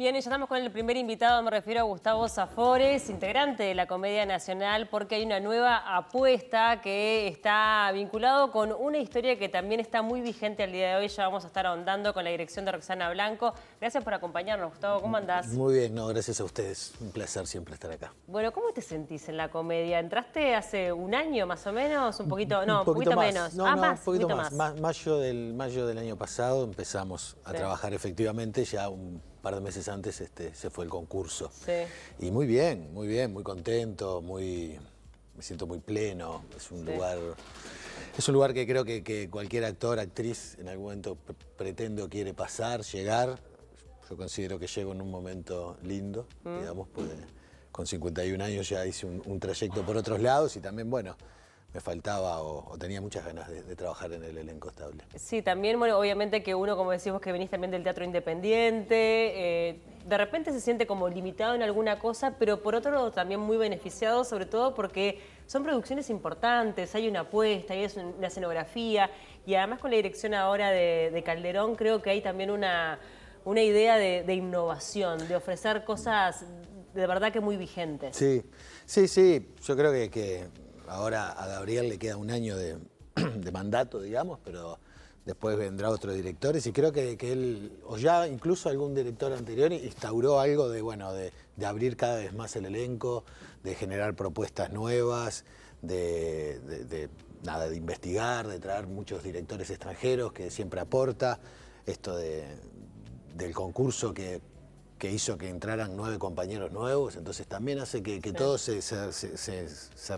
Bien, ya estamos con el primer invitado, me refiero a Gustavo Zafores, integrante de la Comedia Nacional, porque hay una nueva apuesta que está vinculado con una historia que también está muy vigente al día de hoy. Ya vamos a estar ahondando con la dirección de Roxana Blanco. Gracias por acompañarnos, Gustavo. ¿Cómo andás? Muy bien, no, gracias a ustedes. Un placer siempre estar acá. Bueno, ¿cómo te sentís en la comedia? ¿Entraste hace un año más o menos? Un poquito, no, un poquito, menos. No, ah, más, un poquito, más. Mayo, del, mayo del año pasado empezamos a trabajar efectivamente ya un par de meses antes este, se fue el concurso. Y muy bien, muy bien, muy contento, muy, me siento muy pleno. Es un lugar. Es un lugar que creo que, cualquier actor, actriz, en algún momento pretendo, quiere pasar, llegar. Yo considero que llego en un momento lindo, mm. digamos, pues con 51 años ya hice un trayecto por otros lados y también, bueno, me faltaba o, tenía muchas ganas de, trabajar en el elenco estable. Sí, también, bueno, obviamente que uno, como decimos, que venís también del teatro independiente, eh, de repente se siente como limitado en alguna cosa, pero por otro lado también muy beneficiado, sobre todo porque son producciones importantes, hay una apuesta, hay una escenografía, y además con la dirección ahora de, Calderón creo que hay también una, una idea de, innovación, de ofrecer cosas de verdad que muy vigentes. Sí, sí, sí, yo creo que Ahora a Gabriel le queda un año de, mandato, digamos, pero después vendrá otros directores y creo que, él, o ya incluso algún director anterior instauró algo de, bueno, de, abrir cada vez más el elenco, de generar propuestas nuevas, de, nada, de investigar, de traer muchos directores extranjeros que siempre aporta, esto del concurso que que hizo que entraran nueve compañeros nuevos, entonces también hace que, todo se,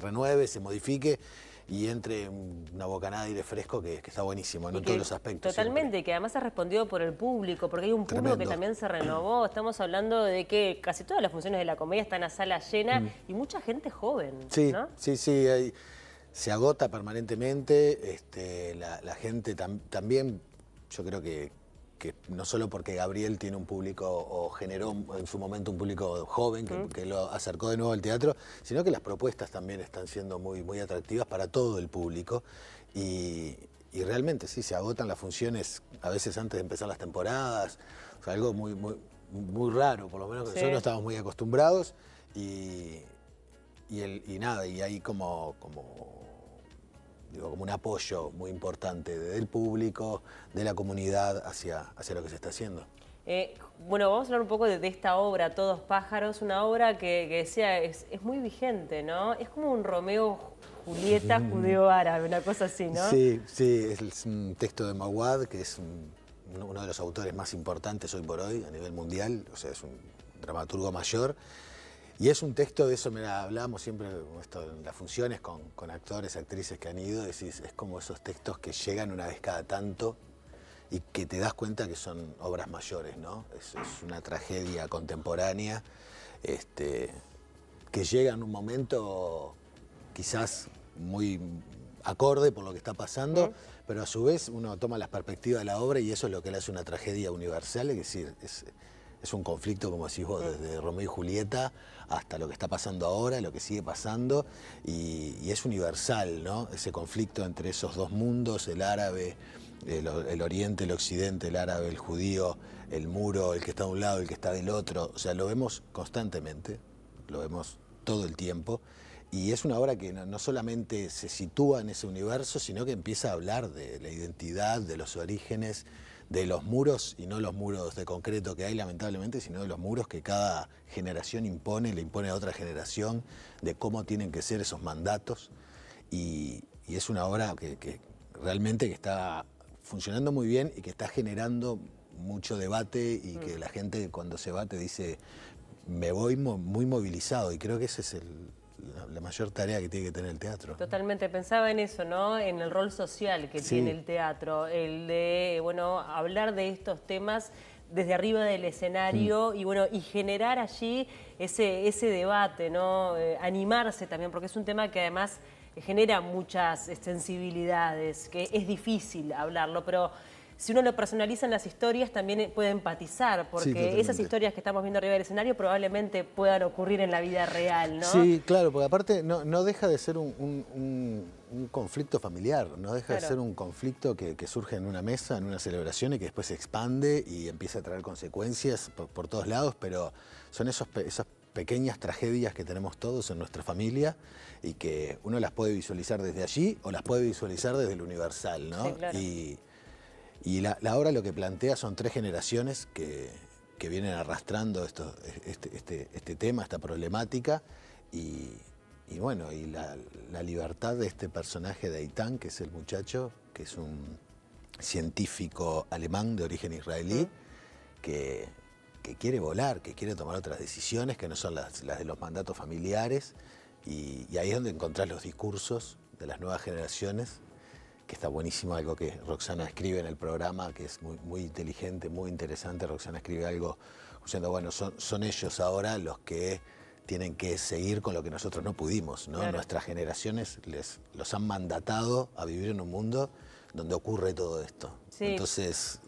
renueve, se modifique y entre una bocanada de aire fresco que, está buenísimo en todos los aspectos. Totalmente, que además ha respondido por el público, porque hay un público que también se renovó. Estamos hablando de que casi todas las funciones de la comedia están a sala llena mm. y mucha gente joven. Sí, sí, sí. se agota permanentemente, este, la, gente también, yo creo que que no solo porque Gabriel tiene un público o generó en su momento un público joven que, lo acercó de nuevo al teatro, sino que las propuestas también están siendo muy, muy atractivas para todo el público y, realmente sí, se agotan las funciones a veces antes de empezar las temporadas, algo muy, muy, raro, por lo menos que nosotros nosotros estamos muy acostumbrados y, nada, y ahí como digo, como un apoyo muy importante del público, de la comunidad hacia, hacia lo que se está haciendo. Eh, bueno, vamos a hablar un poco de, esta obra, Todos Pájaros, una obra que, que decía, es, es, muy vigente, ¿no? Es como un Romeo Julieta judeo-árabe, una cosa así, ¿no? Sí, sí, es un texto de Mawad, que es uno de los autores más importantes hoy por hoy a nivel mundial, o sea, es un dramaturgo mayor. Y es un texto, de eso me hablábamos siempre en las funciones con, actores, actrices que han ido, es como esos textos que llegan una vez cada tanto y que te das cuenta que son obras mayores, ¿no? Es, una tragedia contemporánea este, que llega en un momento quizás muy acorde por lo que está pasando, pero a su vez uno toma las perspectivas de la obra y eso es lo que le hace una tragedia universal, es decir, es, es un conflicto, como decís vos, desde Romeo y Julieta hasta lo que está pasando ahora, lo que sigue pasando, y, es universal, ¿no? Ese conflicto entre esos dos mundos, el árabe, el, oriente, el occidente, el árabe, el judío, el muro, el que está de un lado, el que está del otro, o sea, lo vemos constantemente, lo vemos todo el tiempo, y es una obra que no solamente se sitúa en ese universo, sino que empieza a hablar de la identidad, de los orígenes, de los muros, y no los muros de concreto que hay lamentablemente, sino de los muros que cada generación impone, le impone a otra generación, de cómo tienen que ser esos mandatos. Y, es una obra que, realmente que está funcionando muy bien y que está generando mucho debate y mm. que la gente cuando se va te dice, me voy muy movilizado y creo que ese es el, la, mayor tarea que tiene que tener el teatro. Totalmente, pensaba en eso, ¿no? En el rol social que tiene el teatro, el de, bueno, hablar de estos temas desde arriba del escenario y bueno, y generar allí ese, ese debate, ¿no? Eh, animarse también, porque es un tema que además genera muchas sensibilidades, que es difícil hablarlo, pero si uno lo personaliza en las historias, también eh, puede empatizar, porque esas historias que estamos viendo arriba del escenario probablemente puedan ocurrir en la vida real, ¿no? Sí, claro, porque aparte no, deja de ser un, conflicto familiar, no deja de ser un conflicto que, surge en una mesa, en una celebración y que después se expande y empieza a traer consecuencias por, todos lados, pero son esos, esas pequeñas tragedias que tenemos todos en nuestra familia y que uno las puede visualizar desde allí o las puede visualizar desde el universal, ¿no? Sí, claro. Y la, obra lo que plantea son tres generaciones que, vienen arrastrando este, este, este, tema, esta problemática, y, bueno, y la, libertad de este personaje de Aitán, que es el muchacho, que es un científico alemán de origen israelí, que, quiere volar, que quiere tomar otras decisiones que no son las, de los mandatos familiares, y, y ahí es donde encontrás los discursos de las nuevas generaciones está buenísimo algo que Roxana escribe en el programa, que es muy, muy inteligente, muy interesante. Roxana escribe algo diciendo, bueno, son, son ellos ahora los que tienen que seguir con lo que nosotros no pudimos, ¿no? Nuestras generaciones les, los han mandatado a vivir en un mundo donde ocurre todo esto. Entonces,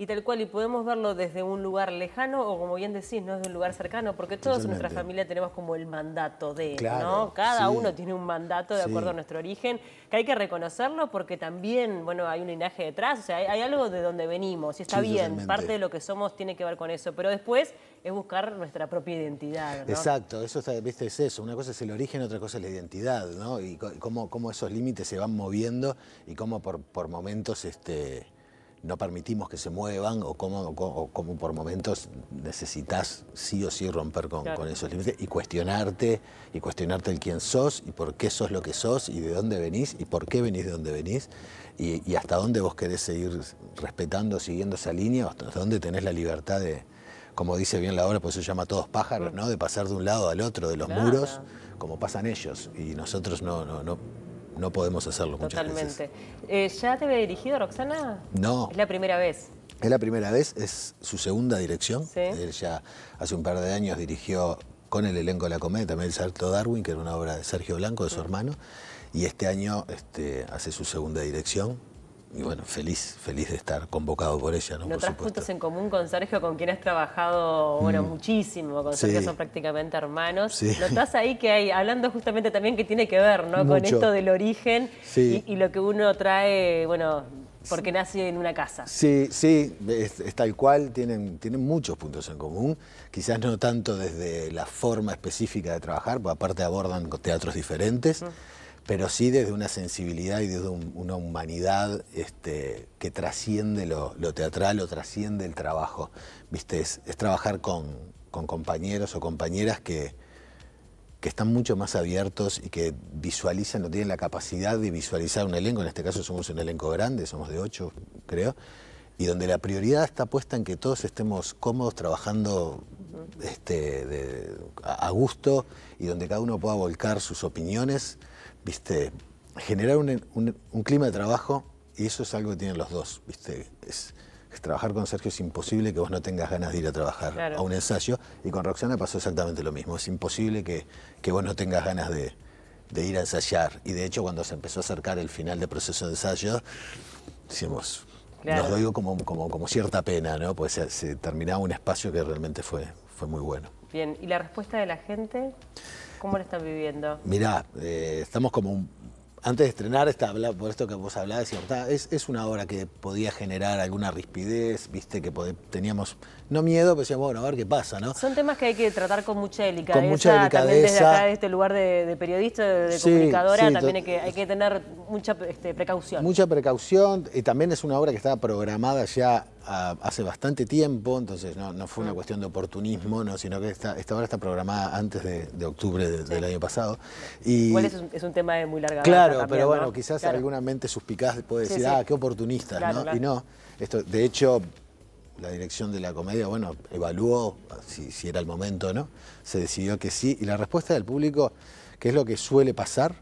y tal cual, y podemos verlo desde un lugar lejano o como bien decís, no desde un lugar cercano, porque todos en nuestra familia tenemos como el mandato de, ¿no? Cada uno tiene un mandato de acuerdo a nuestro origen, que hay que reconocerlo porque también, bueno, hay un linaje detrás, o sea, hay, algo de donde venimos, y está bien, parte de lo que somos tiene que ver con eso, pero después es buscar nuestra propia identidad. ¿no? Exacto, eso está, viste, es eso, una cosa es el origen, otra cosa es la identidad, ¿no? Y cómo, cómo esos límites se van moviendo y cómo por, por momentos este, no permitimos que se muevan o cómo, por momentos necesitas sí o sí romper con, esos límites y cuestionarte, y cuestionarte el quién sos y por qué sos lo que sos y de dónde venís y por qué venís de dónde venís y, hasta dónde vos querés seguir respetando, siguiendo esa línea, hasta dónde tenés la libertad de, como dice bien la obra, pues eso se llama todos pájaros, ¿no? De pasar de un lado al otro de los muros, como pasan ellos. Y nosotros no, no, no no podemos hacerlo muchas Totalmente. veces. Totalmente. Eh, ¿Ya te había dirigido, Roxana? No. Es la primera vez. Es la primera vez, es su segunda dirección. Sí. ya hace un par de años dirigió con el elenco de la comedia, también el Salto Darwin, que era una obra de Sergio Blanco, de su mm. hermano, y este año este, hace su segunda dirección, y bueno, feliz, feliz de estar convocado por ella, ¿no? puntos en común con Sergio, con quien has trabajado, bueno, mm. muchísimo, con Sergio son prácticamente hermanos. Sí. Notás ahí que hay, hablando justamente también que tiene que ver, ¿no? Con esto del origen y, lo que uno trae, bueno, porque nace en una casa. Sí, sí, es, tal cual, tienen, tienen muchos puntos en común, quizás no tanto desde la forma específica de trabajar, porque aparte abordan teatros diferentes. Mm pero sí desde una sensibilidad y desde una humanidad este, que trasciende lo, teatral o trasciende el trabajo. ¿Viste? Es, trabajar con, compañeros o compañeras que, que, están mucho más abiertos y que visualizan o tienen la capacidad de visualizar un elenco. En este caso somos un elenco grande, somos de ocho, creo, y donde la prioridad está puesta en que todos estemos cómodos trabajando este, a gusto y donde cada uno pueda volcar sus opiniones ¿viste? generar un, un, clima de trabajo, y eso es algo que tienen los dos, ¿viste? Es, trabajar con Sergio es imposible que vos no tengas ganas de ir a trabajar a un ensayo, y con Roxana pasó exactamente lo mismo, es imposible que, que vos no tengas ganas de, ir a ensayar, y de hecho cuando se empezó a acercar el final del proceso de ensayo, decimos... Nos doy como, cierta pena, ¿no? Pues se, se terminaba un espacio que realmente fue, fue muy bueno. Bien, ¿y la respuesta de la gente? ¿Cómo la están viviendo? Mirá, eh, estamos como un, antes de estrenar, esta, por esto que vos hablabas, es, es una obra que podía generar alguna rispidez, viste, que teníamos, no miedo, pero decíamos, bueno, a ver qué pasa, ¿no? Son temas que hay que tratar con mucha delicadeza. Con mucha delicadeza. También desde acá, este lugar de, periodista, de, comunicadora, también hay que, tener mucha este, precaución. Mucha precaución, y también es una obra que estaba programada ya hace bastante tiempo, entonces no, fue una mm. cuestión de oportunismo, sino que esta, esta obra está programada antes de, octubre del año pasado. Y, Igual es un, es un tema de muy larga. Claro, pero bueno, quizás alguna mente suspicaz puede decir, ah, qué oportunista, ¿no? Y no, esto, de hecho, la dirección de la comedia, bueno, evaluó si, era el momento no, se decidió que sí, y la respuesta del público, que es lo que suele pasar,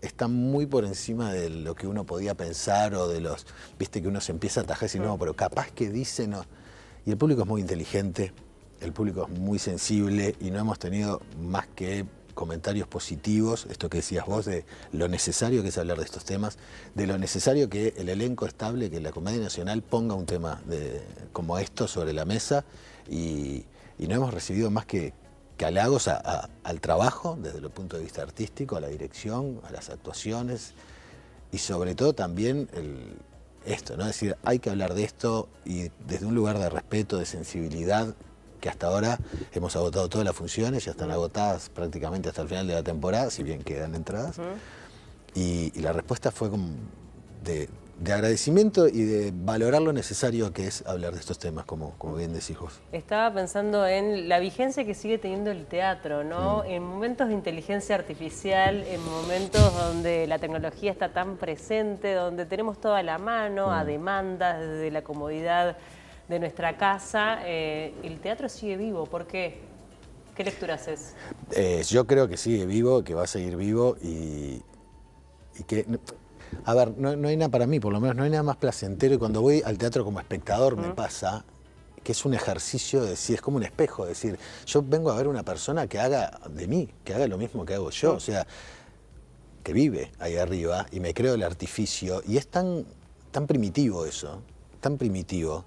está muy por encima de lo que uno podía pensar o de los, viste que uno se empieza a atajar y no, mm. pero capaz que dicen... Y el público es muy inteligente, el público es muy sensible y no hemos tenido más que comentarios positivos, esto que decías vos, de lo necesario que es hablar de estos temas, de lo necesario que el elenco estable, que la Comedia Nacional ponga un tema de, como esto sobre la mesa y, no hemos recibido más que, que halagos al trabajo desde el punto de vista artístico, a la dirección, a las actuaciones y sobre todo también el, esto, ¿no? decir, hay que hablar de esto y desde un lugar de respeto, de sensibilidad que hasta ahora hemos agotado todas las funciones, ya están agotadas prácticamente hasta el final de la temporada, si bien quedan entradas. y, la respuesta fue de, agradecimiento y de valorar lo necesario que es hablar de estos temas, como, como bien decís vos. Estaba pensando en la vigencia que sigue teniendo el teatro, ¿no? Mm. En momentos de inteligencia artificial, en momentos donde la tecnología está tan presente, donde tenemos toda la mano, mm. a demandas, de la comodidad de nuestra casa, eh, el teatro sigue vivo. ¿Por qué? ¿Qué lecturas es? Eh, yo creo que sigue vivo, que va a seguir vivo y, que... A ver, no, hay nada para mí, por lo menos no hay nada más placentero y cuando voy al teatro como espectador me pasa que es un ejercicio de es como un espejo, es decir, yo vengo a ver una persona que haga de mí, que haga lo mismo que hago yo, o sea, que vive ahí arriba y me creo el artificio y es tan, tan primitivo eso, tan primitivo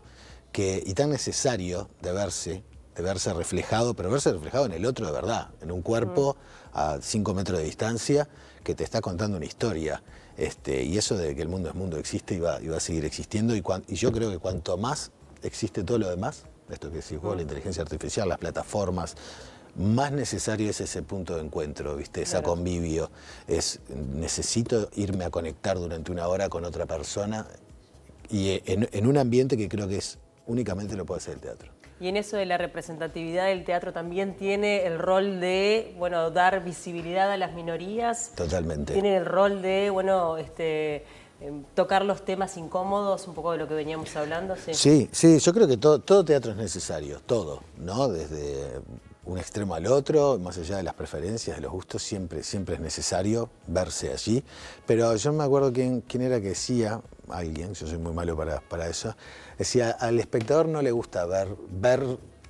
y tan necesario de verse, de verse reflejado, pero verse reflejado en el otro de verdad, en un cuerpo mm. a cinco metros de distancia que te está contando una historia. Este, y eso de que el mundo es mundo existe y va, a seguir existiendo. Y, y, yo creo que cuanto más existe todo lo demás, esto que decís vos, la mm. inteligencia artificial, las plataformas, más necesario es ese punto de encuentro, ¿viste? Esa convivio. Es, necesito irme a conectar durante una hora con otra persona y en un ambiente que creo que es únicamente lo puede hacer el teatro. Y en eso de la representatividad, el teatro también tiene el rol de, bueno, dar visibilidad a las minorías. Totalmente. Tiene el rol de, bueno, este, eh, tocar los temas incómodos, un poco de lo que veníamos hablando. Sí, sí, yo creo que todo, todo teatro es necesario, todo, ¿no? Desde un extremo al otro, más allá de las preferencias, de los gustos, siempre, siempre es necesario verse allí. Pero yo me acuerdo quién, quién era que decía, alguien, yo soy muy malo para, para, eso, decía, al espectador no le gusta ver, ver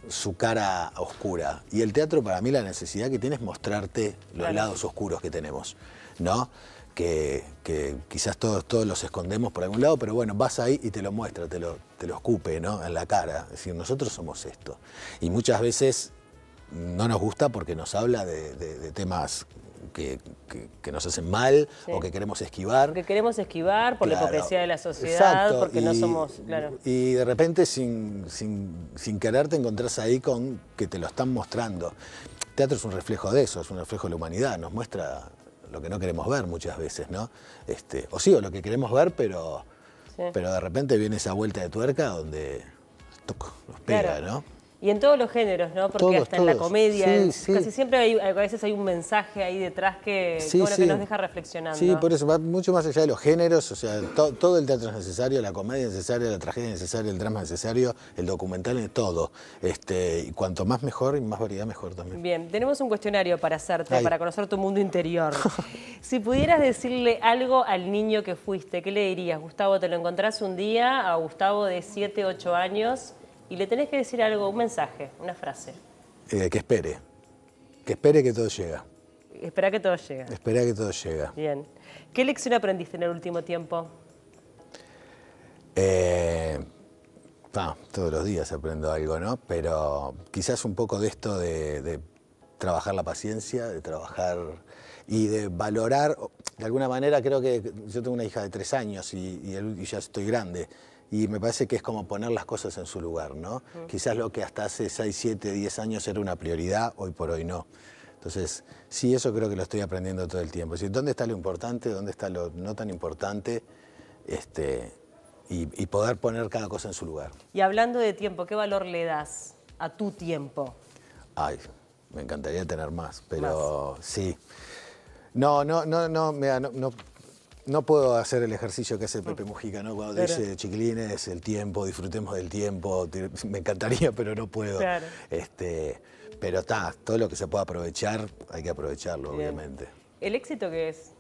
su cara oscura. Y el teatro para mí la necesidad que tiene es mostrarte los lados oscuros que tenemos, ¿no? Que, que, quizás todos, todos los escondemos por algún lado, pero bueno, vas ahí y te lo muestra, te lo, te lo escupe, ¿no? En la cara. Es decir, nosotros somos esto. Y muchas veces no nos gusta porque nos habla de, temas que, nos hacen mal o que queremos esquivar. Que queremos esquivar por la hipocresía de la sociedad, porque no somos. Claro. Y de repente, sin, sin, sin, querer, te encontrás ahí con que te lo están mostrando. teatro es un reflejo de eso, es un reflejo de la humanidad, nos muestra lo que no queremos ver muchas veces, ¿no? Este, o sí, o lo que queremos ver, pero, pero de repente viene esa vuelta de tuerca donde nos pega, ¿no? Y en todos los géneros, ¿no? Porque hasta en la comedia, casi siempre hay, a veces hay un mensaje ahí detrás que, nos deja reflexionando. Sí, por eso, va mucho más allá de los géneros, o sea, todo el teatro es necesario, la comedia es necesaria, la tragedia es necesaria, el drama es necesario, el documental es todo. Este, y cuanto más mejor y más variedad mejor también. Bien, tenemos un cuestionario para hacerte, para conocer tu mundo interior. si pudieras decirle algo al niño que fuiste, ¿qué le dirías? Gustavo, te lo encontrás un día a Gustavo de 7, 8 años y le tenés que decir algo, un mensaje, una frase. Eh, que espere. Que espere que todo llega. Espera que todo llega. Espera que todo llega. Bien. ¿Qué lección aprendiste en el último tiempo? Eh, todos los días aprendo algo, ¿no? Pero quizás un poco de esto de, trabajar la paciencia, de trabajar y de valorar, de alguna manera creo que yo tengo una hija de tres años y ya estoy grande, y me parece que es como poner las cosas en su lugar, ¿no? Quizás lo que hasta hace 6, 7, 10 años era una prioridad, hoy por hoy no. Entonces, sí, eso creo que lo estoy aprendiendo todo el tiempo. Es decir, ¿dónde está lo importante? ¿Dónde está lo no tan importante? Este, y, poder poner cada cosa en su lugar. Y hablando de tiempo, ¿qué valor le das a tu tiempo? Ay, me encantaría tener más, pero sí. No, no, no, no, mira, no no puedo hacer el ejercicio que hace Pepe Mujica, ¿no? Cuando dice chiquilines, el tiempo, disfrutemos del tiempo, me encantaría, pero no puedo. Este, pero está, todo lo que se pueda aprovechar, hay que aprovecharlo, obviamente. ¿El éxito qué es?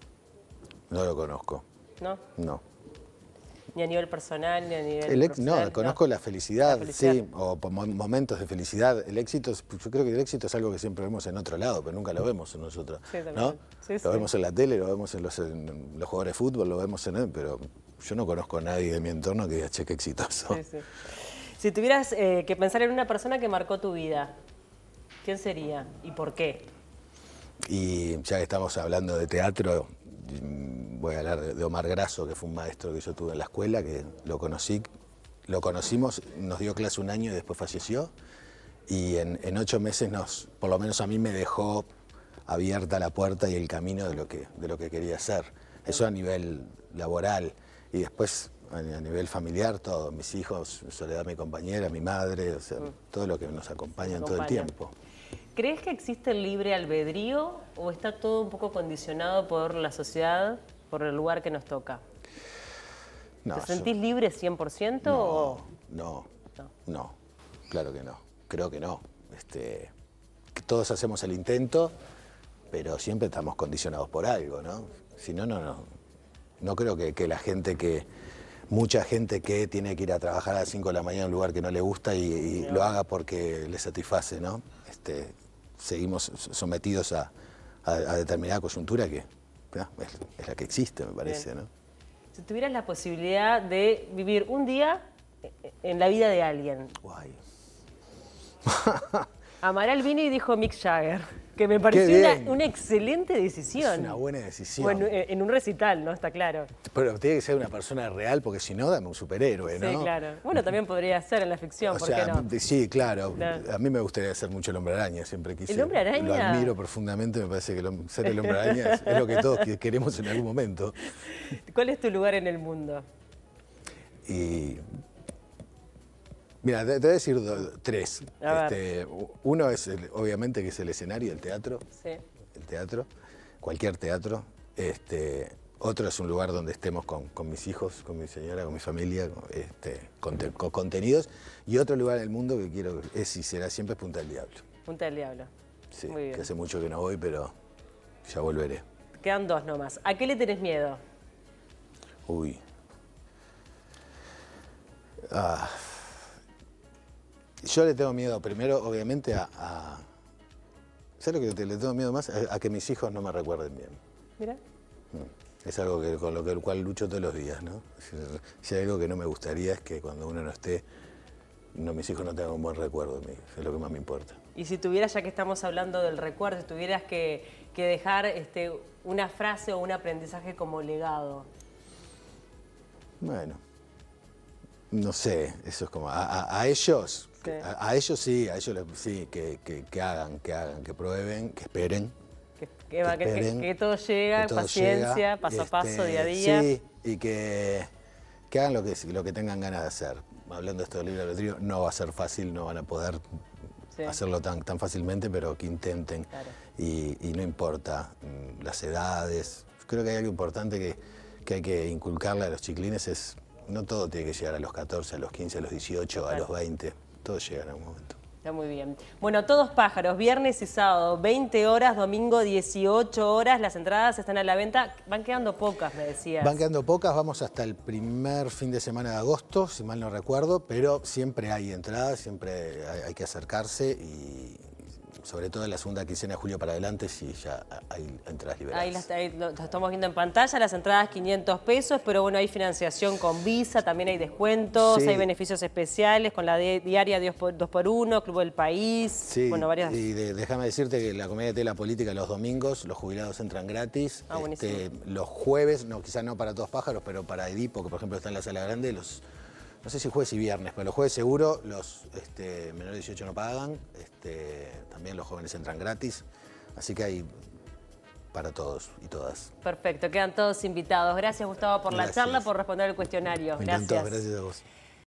No lo conozco. ¿No? No ni a nivel personal, ni a nivel. El no, conozco la felicidad, sí, o momentos de felicidad. El éxito, yo creo que el éxito es algo que siempre vemos en otro lado, pero nunca lo vemos en nosotros. ¿no? lo vemos en la tele, lo vemos en los, los, jugadores de fútbol, lo vemos en. Pero yo no conozco a nadie de mi entorno que diga, che, exitoso. Si tuvieras eh, que pensar en una persona que marcó tu vida, ¿quién sería y por qué? Y ya estamos hablando de teatro, voy a hablar de Omar Grasso, que fue un maestro que yo tuve en la escuela, que lo conocí, lo conocimos, nos dio clase un año y después falleció. Y en, ocho meses nos, por lo menos a mí me dejó abierta la puerta y el camino de lo que, quería hacer. Eso a nivel laboral y después a nivel familiar, todos mis hijos, Soledad, mi compañera, mi madre, mm. todo lo que nos acompaña en todo el tiempo. ¿Crees que existe el libre albedrío o está todo un poco condicionado por la sociedad, por el lugar que nos toca? No, ¿Te sentís libre 100% no, No, no, claro que no, creo que no. Este, todos hacemos el intento, pero siempre estamos condicionados por algo, ¿no? Si no, no, no. No creo que, la gente que, mucha gente que tiene que ir a trabajar a las 5 de la mañana a un lugar que no le gusta y, lo haga porque le satisface, ¿no? Este, seguimos sometidos a, determinada coyuntura que es, la que existe, me parece. Si tuvieras la posibilidad de vivir un día eh, en la vida de alguien. Guay. Amaral vino y dijo Mick Jagger, que me pareció una, excelente decisión. Es una buena decisión. Bueno, eh, en un recital, ¿no? Está claro. Pero tiene que ser una persona real, porque si no, dame un superhéroe, ¿no? Sí, claro. Bueno, también podría ser en la ficción, ¿por qué no? Sí, claro. A mí me gustaría ser mucho el hombre araña, siempre quise. ¿El hombre araña? Lo admiro profundamente, me parece que ser el hombre araña es lo que todos queremos en algún momento. ¿Cuál es tu lugar en el mundo? Y Mira, te, voy a decir tres. Este, uno es, obviamente, que es el escenario, el teatro. Sí. El teatro, cualquier teatro. Este, otro es un lugar donde estemos con, mis hijos, con mi señora, con mi familia, este, con, contenidos. Y otro lugar del mundo que quiero es y será siempre Punta del Diablo. Punta del Diablo. Sí, que hace mucho que no voy, pero ya volveré. Quedan dos nomás. ¿A qué le tenés miedo? Uy. Ah. Yo le tengo miedo, primero, obviamente, a. ¿Sabes lo que le tengo miedo más? A, que mis hijos no me recuerden bien. Mira. Mm. Es algo que, con lo que, cual lucho todos los días, ¿no? Si, hay algo que no me gustaría es que cuando uno no esté, mis hijos no tengan un buen recuerdo de mí. Es lo que más me importa. Y si tuvieras, ya que estamos hablando del recuerdo, si tuvieras que, que dejar este, una frase o un aprendizaje como legado. Bueno no sé, eso es como, a, ellos, sí. A, ellos sí, a ellos sí, que, hagan, que hagan, que prueben, que esperen. Que, todo llega, paciencia, paso a este, paso, día a día. Sí, y que, que hagan lo que, lo que tengan ganas de hacer. Hablando de esto del de albedrío, no va a ser fácil, no van a poder hacerlo tan, tan fácilmente, pero que intenten. Y, no importa mm, las edades. Creo que hay algo importante que, que hay que inculcarle a los chiclines es no todo tiene que llegar a los 14, a los 15, a los 18, a los 20. Todos llegan en algún momento. Está muy bien. Bueno, todos pájaros, viernes y sábado, 20 horas, domingo 18 horas, las entradas están a la venta, van quedando pocas, me decías. Van quedando pocas, vamos hasta el primer fin de semana de agosto, si mal no recuerdo, pero siempre hay entradas, siempre hay que acercarse y sobre todo en la segunda quincena de julio para adelante, si ya hay entradas liberadas. Ahí, las, estamos viendo en pantalla, las entradas 500 pesos, pero bueno, hay financiación con Visa, también hay descuentos, hay beneficios especiales con la de, diaria 2x1, Club del País, bueno, varias... y déjame decirte que la comedia de la política los domingos, los jubilados entran gratis. Ah, este, los jueves, no, quizás no para todos pájaros, pero para Edipo, que por ejemplo está en la sala grande, los no sé si jueves y viernes, pero los jueves seguro, los este, menores de 18 no pagan, este, también los jóvenes entran gratis, así que hay para todos y todas. Perfecto, quedan todos invitados. Gracias Gustavo por la charla, por responder el cuestionario. gracias. gracias a vos.